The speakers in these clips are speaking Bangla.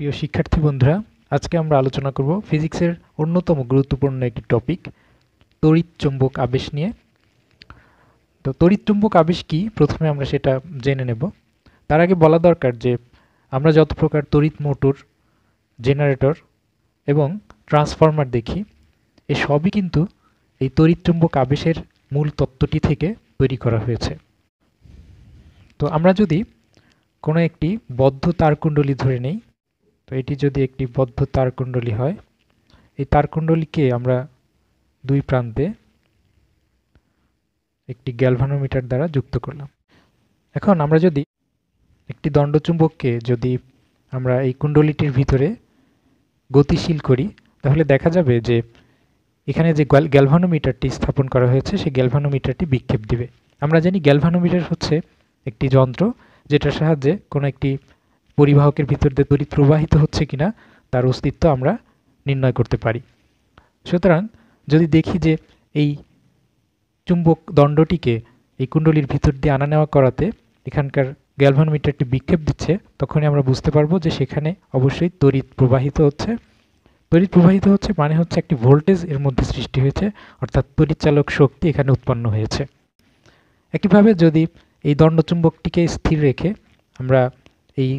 প্রিয় শিক্ষার্থী বন্ধুরা আজকে আমরা আলোচনা করব ফিজিক্সের অন্যতম গুরুত্বপূর্ণ একটি টপিক তড়িৎ চুম্বক আবেশ নিয়ে তো তড়িৎ চুম্বক আবেশ কি প্রথমে আমরা সেটা জেনে নেব তার আগে বলা দরকার যে আমরা যত প্রকার তড়িৎ মোটর জেনারেটর এবং ট্রান্সফর্মার দেখি এ সবই কিন্তু এই তড়িৎ চুম্বক আবেশের মূল তত্ত্বটি থেকে তৈরি করা হয়েছে তো আমরা যদি কোনো একটি বদ্ধ তারকুণ্ডলী ধরে নেই তো এটি যদি একটি বদ্ধ তারকুণ্ডলী হয় এই তারকুণ্ডলীকে আমরা দুই প্রান্তে একটি গ্যালভানোমিটার দ্বারা যুক্ত করলাম এখন আমরা যদি একটি দণ্ডচুম্বককে যদি আমরা এই কুণ্ডলিটির ভিতরে গতিশীল করি তাহলে দেখা যাবে যে এখানে যে গ্যালভানোমিটারটি স্থাপন করা হয়েছে সেই গ্যালভানোমিটারটি বিক্ষেপ দিবে আমরা জানি গ্যালভানোমিটার হচ্ছে একটি যন্ত্র যেটার সাহায্যে কোনো একটি পরিবাহকের ভিতর দিয়ে তড়িৎ প্রবাহিত হচ্ছে কিনা তার অস্তিত্ব আমরা নির্ণয় করতে পারি সুতরাং যদি দেখি যে এই চুম্বক দণ্ডটিকে এই কুণ্ডলির ভিতর দিয়ে আনা নেওয়া করাতে এখানকার গ্যালভানোমিটারটি বিক্ষেপ দিচ্ছে তখনই আমরা বুঝতে পারবো যে সেখানে অবশ্যই তড়িৎ প্রবাহিত হচ্ছে তড়িৎ প্রবাহিত হচ্ছে মানে হচ্ছে একটি ভোল্টেজ এর মধ্যে সৃষ্টি হয়েছে অর্থাৎ তড়িৎচালক শক্তি এখানে উৎপন্ন হয়েছে একইভাবে যদি এই দণ্ডচুম্বকটিকে স্থির রেখে আমরা এই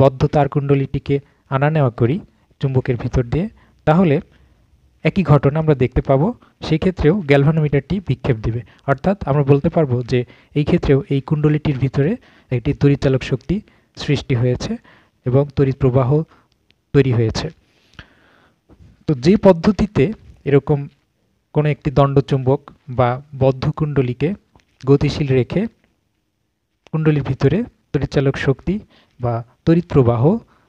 বদ্ধ তার কুণ্ডলীটিকে আনা নেওয়া করি চুম্বকের ভিতর দিয়ে তাহলে একই ঘটনা আমরা দেখতে পাবো সেক্ষেত্রেও গ্যালভানোমিটারটি বিক্ষেপ দেবে অর্থাৎ আমরা বলতে পারবো যে এই ক্ষেত্রেও এই কুণ্ডলিটির ভিতরে একটি তরিচালক শক্তি সৃষ্টি হয়েছে এবং তড়িৎ প্রবাহ তৈরি হয়েছে তো যে পদ্ধতিতে এরকম কোনো একটি দণ্ডচুম্বক বা বদ্ধ কুণ্ডলিকে গতিশীল রেখে কুণ্ডলির ভিতরে তরিচালক শক্তি বা তড়িৎ প্রবাহ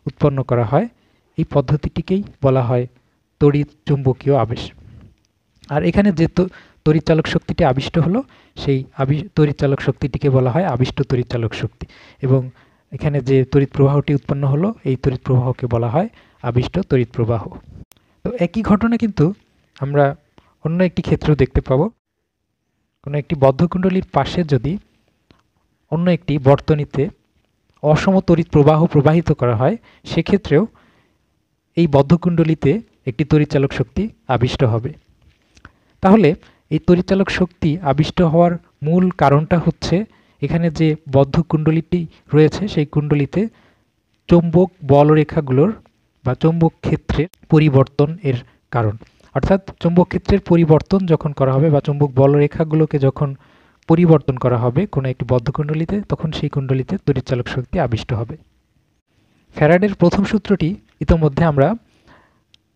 উৎপন্ন করা হয় এই পদ্ধতিটিকেই বলা হয় তড়িৎ চুম্বকীয় আবেশ আর এখানে যে তড়িৎচালক শক্তিটি আবিষ্ট হলো সেই আবি তড়িৎচালক শক্তিটিকে বলা হয় আবিষ্ট তড়িৎচালক শক্তি এবং এখানে যে তড়িৎ প্রবাহটি উৎপন্ন হলো এই তড়িৎ প্রবাহকে বলা হয় আবিষ্ট তড়িৎ প্রবাহ তো একই ঘটনা কিন্তু আমরা অন্য একটি ক্ষেত্র দেখতে পাবো কোনো একটি বদ্ধকুণ্ডলীর পাশে যদি অন্য একটি বর্তনীতে অসম তড়িৎ প্রবাহ প্রবাহিত করা হয় সেক্ষেত্রেও এই বদ্ধকুণ্ডলিতে একটি তড়িৎচালক শক্তি আবিষ্ট হবে তাহলে এই তড়িৎচালক শক্তি আবিষ্ট হওয়ার মূল কারণটা হচ্ছে এখানে যে বদ্ধ কুণ্ডলিটি রয়েছে সেই কুণ্ডলিতে চৌম্বক বলরেখাগুলোর বা চৌম্বক ক্ষেত্রের পরিবর্তন এর কারণ অর্থাৎ চৌম্বক ক্ষেত্রের পরিবর্তন যখন করা হবে বা চৌম্বক বলরেখাগুলোকে যখন পরিবর্তন করা হবে কোনো একটি বদ্ধ কুণ্ডলিতে তখন সেই কুণ্ডলিতে তড়িৎচালক শক্তি আবিষ্ট হবে ফ্যারাডের প্রথম সূত্রটি ইতোমধ্যে আমরা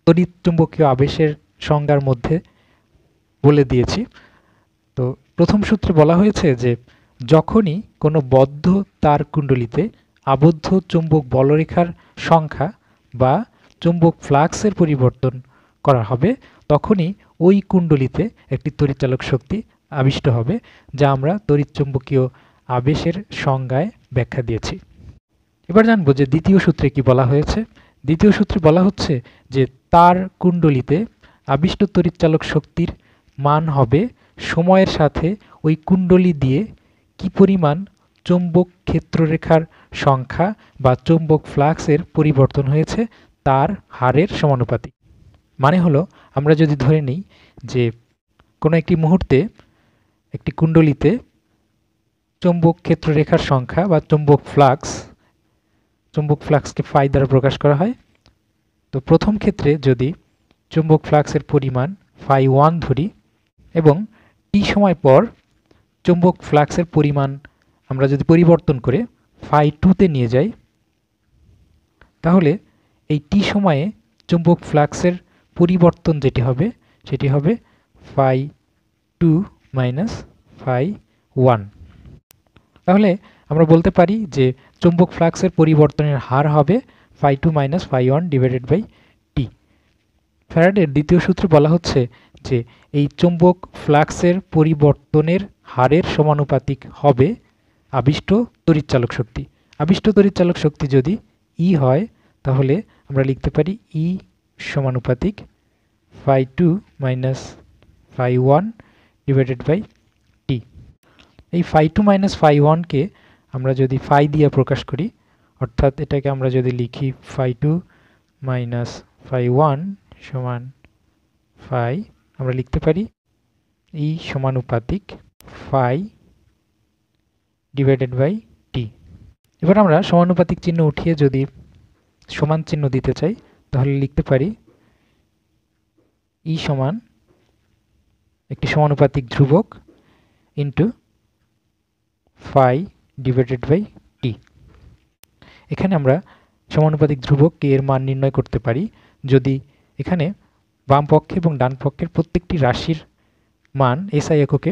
তড়িৎ চুম্বকীয় আবেশের সংজ্ঞার মধ্যে বলে দিয়েছি তো প্রথম সূত্রে বলা হয়েছে যে যখনই কোনো বদ্ধ তার কুণ্ডলিতে আবদ্ধ চুম্বক বলরেখার সংখ্যা বা চুম্বক ফ্লাক্সের পরিবর্তন করা হবে তখনই ওই কুণ্ডলিতে একটি তড়িৎচালক শক্তি আবিষ্ট হবে যা আমরা তড়িৎচুম্বকীয় আবেশের সংজ্ঞায় ব্যাখ্যা দিয়েছি এবার জানবো যে দ্বিতীয় সূত্রে কি বলা হয়েছে দ্বিতীয় সূত্রে বলা হচ্ছে যে তার কুণ্ডলিতে আবিষ্ট তড়িৎচালক শক্তির মান হবে সময়ের সাথে ওই কুণ্ডলি দিয়ে কি পরিমাণ চৌম্বক ক্ষেত্ররেখার সংখ্যা বা চৌম্বক ফ্লাক্সের পরিবর্তন হয়েছে তার হারের সমানুপাতিক মানে হলো আমরা যদি ধরে নিই যে কোনো একটি মুহূর্তে একটি কুণ্ডলিতে চুম্বক ক্ষেত্র রেখার সংখ্যা বা চুম্বক ফ্লাক্স চুম্বক ফ্লাক্সকে ফাই দ্বারা প্রকাশ করা হয় তো প্রথম ক্ষেত্রে যদি চুম্বক ফ্লাক্সের পরিমাণ ফাই ওয়ান ধরি এবং টি সময় পর চুম্বক ফ্লাক্সের পরিমাণ আমরা যদি পরিবর্তন করে ফাই টুতে নিয়ে যাই তাহলে এই টি সময়ে চুম্বক ফ্লাক্সের পরিবর্তন যেটি হবে সেটি হবে phi two minus phi one তাহলে আমরা বলতে পারি যে চুম্বক ফ্লাক্সের পরিবর্তনের হার হবে phi two minus phi one divided by T ফ্যারাডের দ্বিতীয় সূত্রে বলা হচ্ছে যে এই চুম্বক ফ্লাক্সের পরিবর্তনের হারের সমানুপাতিক হবে আবিষ্ট তরিচালক শক্তি আবিষ্ট তরিচালক শক্তি যদি ই e হয় তাহলে আমরা লিখতে পারি ই e সমানুপাতিক phi two minus phi one divided by T এই ফাই টু মাইনাস ফাই ওয়ানকে আমরা যদি ফাই দিয়ে প্রকাশ করি অর্থাৎ এটাকে আমরা যদি লিখি phi two minus phi one সমান ফাই আমরা লিখতে পারি ই e সমানুপাতিক ফাই ডিভাইডেড বাই টি এবার আমরা সমানুপাতিক চিহ্ন উঠিয়ে যদি সমান চিহ্ন দিতে চাই তাহলে লিখতে পারি ই e সমান একটি সমানুপাতিক ধ্রুবক into phi divided by T এখানে আমরা সমানুপাতিক ধ্রুবক কে এর মান নির্ণয় করতে পারি যদি এখানে বাম পক্ষে এবং ডান পক্ষের প্রত্যেকটি রাশির মান এসআই এককে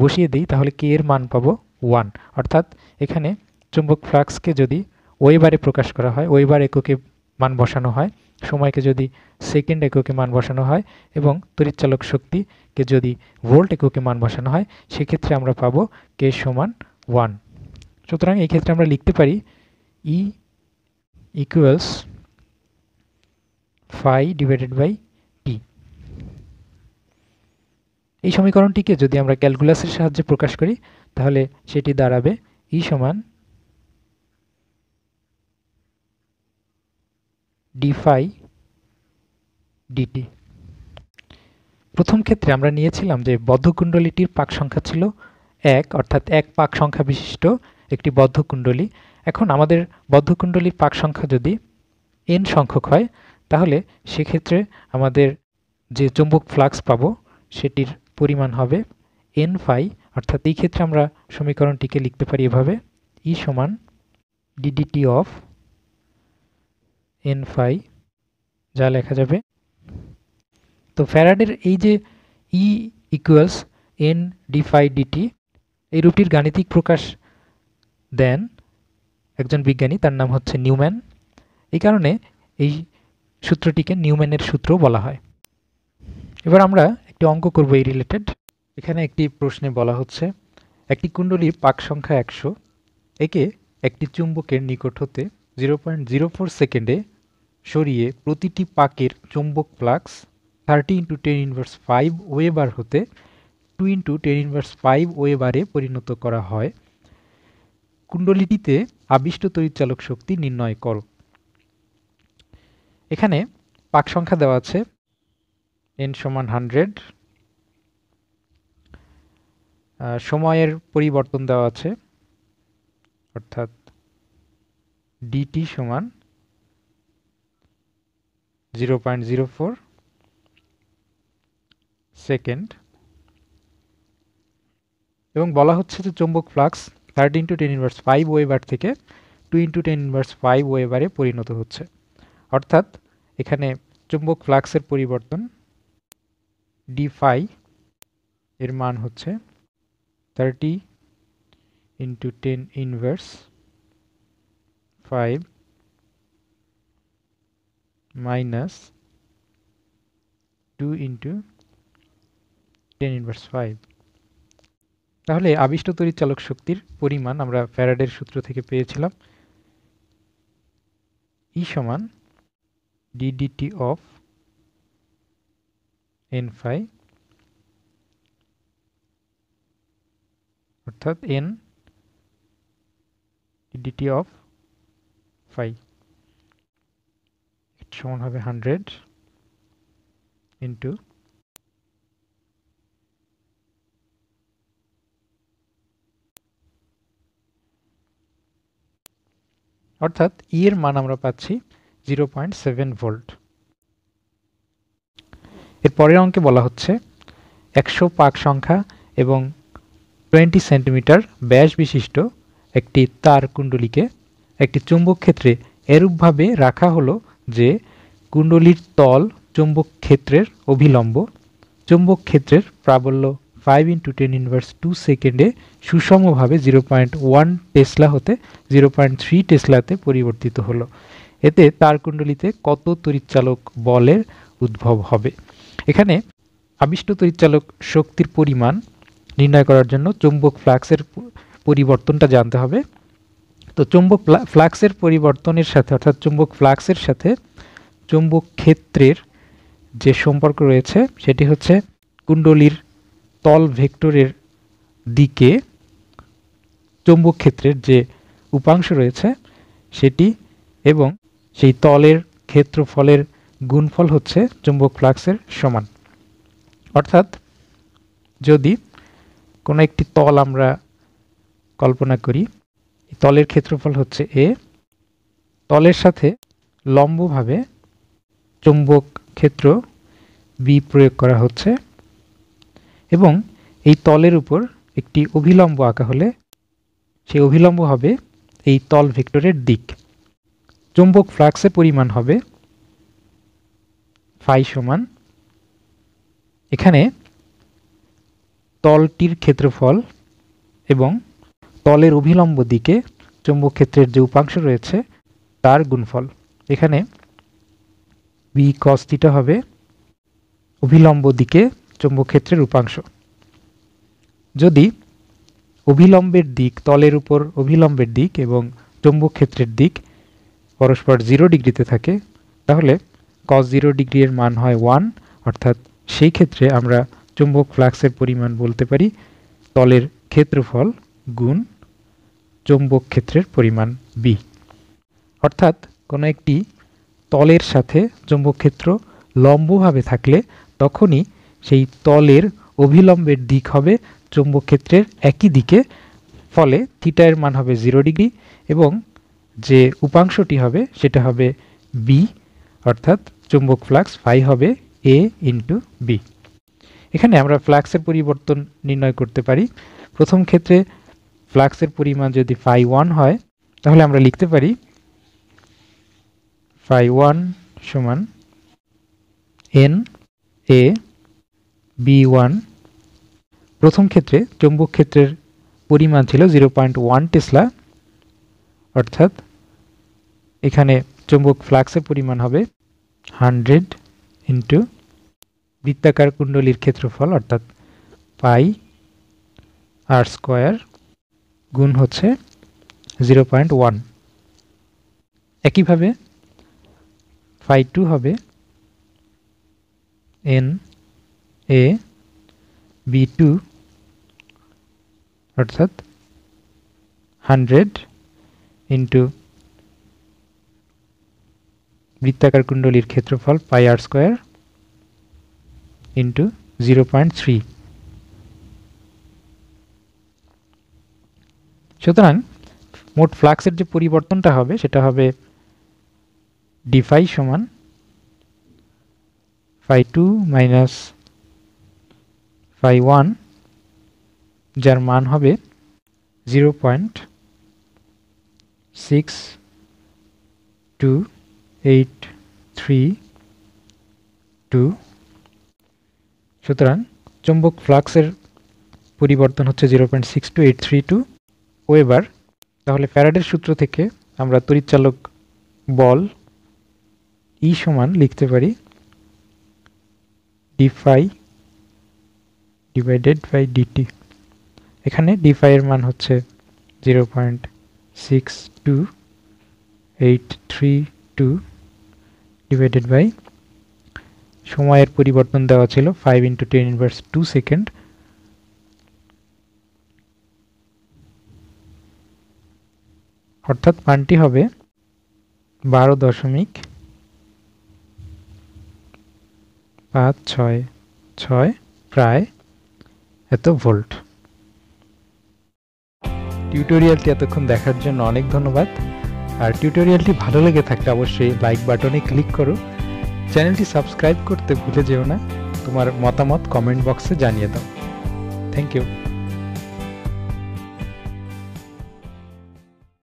বসিয়ে দিই তাহলে কে এর মান পাবো ওয়ান অর্থাৎ এখানে চুম্বক ফ্লাক্সকে যদি ওয়েবারে প্রকাশ করা হয় ওয়েবার এককে মান বসানো হয় সময়কে যদি সেকেন্ড এককে মান বসানো হয় এবং তড়িৎচালক শক্তিকে যদি ভোল্ট এককে মান বসানো হয় সেক্ষেত্রে আমরা পাবো কে সমান ওয়ান সুতরাং এই ক্ষেত্রে আমরা লিখতে পারি E equals phi divided by T এই সমীকরণটিকে যদি আমরা ক্যালকুলাসের সাহায্যে প্রকাশ করি তাহলে সেটি দাঁড়াবে ই e সমান ডিফাই ডিটি প্রথম ক্ষেত্রে আমরা নিয়েছিলাম যে বদ্ধকুণ্ডলীটির পাক সংখ্যা ছিল এক অর্থাৎ এক পাক সংখ্যা বিশিষ্ট একটি বদ্ধকুণ্ডলী এখন আমাদের বদ্ধকুণ্ডলীর পাক সংখ্যা যদি এন সংখ্যক হয় তাহলে সেক্ষেত্রে আমাদের যে চুম্বক ফ্লাক্স পাব সেটির পরিমাণ হবে এন ফাই অর্থাৎ এই ক্ষেত্রে আমরা সমীকরণটিকে লিখতে পারি এভাবে ই e সমান ডিডিটি অফ এন ফাই যা লেখা যাবে তো ফ্যারাডের এই যে E equals N D phi d t এই রূপটির গাণিতিক প্রকাশ দেন একজন বিজ্ঞানী তার নাম হচ্ছে নিউম্যান এই কারণে এই সূত্রটিকে নিউম্যানের সূত্র বলা হয় এবার আমরা একটি অঙ্ক করব এই রিলেটেড এখানে একটি প্রশ্নে বলা হচ্ছে একটি কুণ্ডলীর পাক সংখ্যা একশো একে একটি চুম্বকের নিকট হতে জিরো পয়েন্ট জিরো ফোর সেকেন্ডে সরিয়ে প্রতিটি পাকের চৌম্বক flux thirty into ten inverse five weber হতে two into ten inverse five ওয়েবারে পরিণত করা হয় কুণ্ডলিটিতে আবিষ্ট তরিচালক শক্তি নির্ণয় কর এখানে পাক সংখ্যা দেওয়া আছে এন সমান হান্ড্রেড সময়ের পরিবর্তন দেওয়া আছে অর্থাৎ ডিটি সমান zero point zero four second এবং বলা হচ্ছে যে চুম্বক flux thirty into ten inverse five weber থেকে two into ten inverse five ওয়েবারে পরিণত হচ্ছে অর্থাৎ এখানে চুম্বক ফ্লাক্সের পরিবর্তন ডি ডিফাই এর মান হচ্ছে thirty into ten inverse five minus 2 into ten inverse five তাহলে আবিষ্ট তড়িৎ চালক শক্তির পরিমাণ আমরা ফ্যারাডের সূত্র থেকে পেয়েছিলাম ই e সমান ডিডিটি অফ এন ফাই অর্থাৎ এন ডিডিটি অফ ফাই সমান হবে হান্ড্রেড ইন্টু অর্থাৎ ই e এর মান আমরা পাচ্ছি জিরো পয়েন্ট সেভেন ভোল্ট এর পরের অঙ্কে বলা হচ্ছে একশো পাক সংখ্যা এবং টোয়েন্টি সেন্টিমিটার ব্যাস বিশিষ্ট একটি তার কুণ্ডলিকে একটি চুম্বক ক্ষেত্রে এরূপভাবে রাখা হলো যে কুণ্ডলীর তল চৌম্বক ক্ষেত্রের অভিলম্ব চৌম্বক ক্ষেত্রের প্রাবল্য five into ten inverse two সেকেন্ডে সুষমভাবে জিরো পয়েন্ট ওয়ান টেসলা হতে জিরো পয়েন্ট থ্রি টেসলাতে পরিবর্তিত হলো এতে তার কুণ্ডলিতে কত তরিচালক বলের উদ্ভব হবে এখানে আবিষ্ট তরিচালক শক্তির পরিমাণ নির্ণয় করার জন্য চৌম্বক ফ্লাক্সের পরিবর্তনটা জানতে হবে তো চুম্বক ফ্লাক্সের পরিবর্তনের সাথে অর্থাৎ চুম্বক ফ্লাক্সের সাথে চুম্বক ক্ষেত্রের যে সম্পর্ক রয়েছে সেটি হচ্ছে কুণ্ডলীর তল ভেক্টরের দিকে চুম্বক ক্ষেত্রের যে উপাংশ রয়েছে সেটি এবং সেই তলের ক্ষেত্রফলের গুণফল হচ্ছে চুম্বক ফ্লাক্সের সমান অর্থাৎ যদি কোনো একটি তল আমরা কল্পনা করি তলের ক্ষেত্রফল হচ্ছে এ তলের সাথে লম্বভাবে চুম্বক ক্ষেত্র বি প্রয়োগ করা হচ্ছে এবং এই তলের উপর একটি অভিলম্ব আঁকা হলে সেই অভিলম্ব হবে এই তল ভেক্টরের দিক চুম্বক ফ্লাক্সের পরিমাণ হবে ফাই সমান এখানে তলটির ক্ষেত্রফল এবং তলের অভিলম্ব দিকে চৌম্বক ক্ষেত্রের যে উপাংশ রয়েছে তার গুণফল এখানে বি কস থিটা হবে অভিলম্ব দিকে চুম্বক ক্ষেত্রের উপাংশ যদি অভিলম্বের দিক তলের উপর অভিলম্বের দিক এবং চুম্বক ক্ষেত্রের দিক পরস্পর জিরো ডিগ্রিতে থাকে তাহলে কস জিরো ডিগ্রির মান হয় ওয়ান অর্থাৎ সেই ক্ষেত্রে আমরা চুম্বক ফ্লাক্সের পরিমাণ বলতে পারি তলের ক্ষেত্রফল গুণ চৌম্বক ক্ষেত্রের পরিমাণ বি অর্থাৎ কোনো একটি তলের সাথে চৌম্বক ক্ষেত্র লম্বভাবে থাকলে তখনই সেই তলের অভিলম্বের দিক হবে চৌম্বক ক্ষেত্রের একই দিকে ফলে থিটার মান হবে জিরো ডিগ্রি এবং যে উপাংশটি হবে সেটা হবে বি অর্থাৎ চুম্বক ফ্লাক্স ফাই হবে এ ইন্টু বি এখানে আমরা ফ্লাক্সের পরিবর্তন নির্ণয় করতে পারি প্রথম ক্ষেত্রে ফ্লাক্সের পরিমাণ যদি ফাই ওয়ান হয় তাহলে আমরা লিখতে পারি ফাই ওয়ান সমান এন এ বি ওয়ান প্রথম ক্ষেত্রে চৌম্বক ক্ষেত্রের পরিমাণ ছিল জিরো পয়েন্ট ওয়ান টেসলা অর্থাৎ এখানে চৌম্বক ফ্লাক্সের পরিমাণ হবে হান্ড্রেড ইন্টু বৃত্তাকার কুণ্ডলীর ক্ষেত্রফল অর্থাৎ পাই আর স্কোয়ার গুণ হচ্ছে জিরো পয়েন্ট ওয়ান একইভাবে ফাই টু হবে এন এ বি টু অর্থাৎ হান্ড্রেড ইন্টু বৃত্তাকার কুণ্ডলীর ক্ষেত্রফল pi r square into zero point three সুতরাং মোট ফ্লাক্সের যে পরিবর্তনটা হবে সেটা হবে ডিফাই সমান phi two minus phi one যার মান হবে zero point six two eight three two সুতরাং চুম্বক ফ্লাক্সের পরিবর্তন হচ্ছে zero point six two eight three two weber তাহলে ফ্যারাডের সূত্র থেকে আমরা তড়িৎচালক বল ই সমান লিখতে পারি ডিফাই ডিভাইডেড বাই ডিটি এখানে ডিফাই এর মান হচ্ছে zero point six two eight three two divided by সময়ের পরিবর্তন দেওয়া ছিল five into ten inverse two second অর্থাৎ মানটি হবে বারো দশমিক পাঁচ ছয় ছয় প্রায় এত ভোল্ট টিউটোরিয়ালটি এতক্ষণ দেখার জন্য অনেক ধন্যবাদ আর টিউটোরিয়ালটি ভালো লেগে থাকলে অবশ্যই লাইক বাটনে ক্লিক করো চ্যানেলটি সাবস্ক্রাইব করতে ভুলে যেও না তোমার মতামত কমেন্ট বক্সে জানিয়ে দাও থ্যাংক ইউ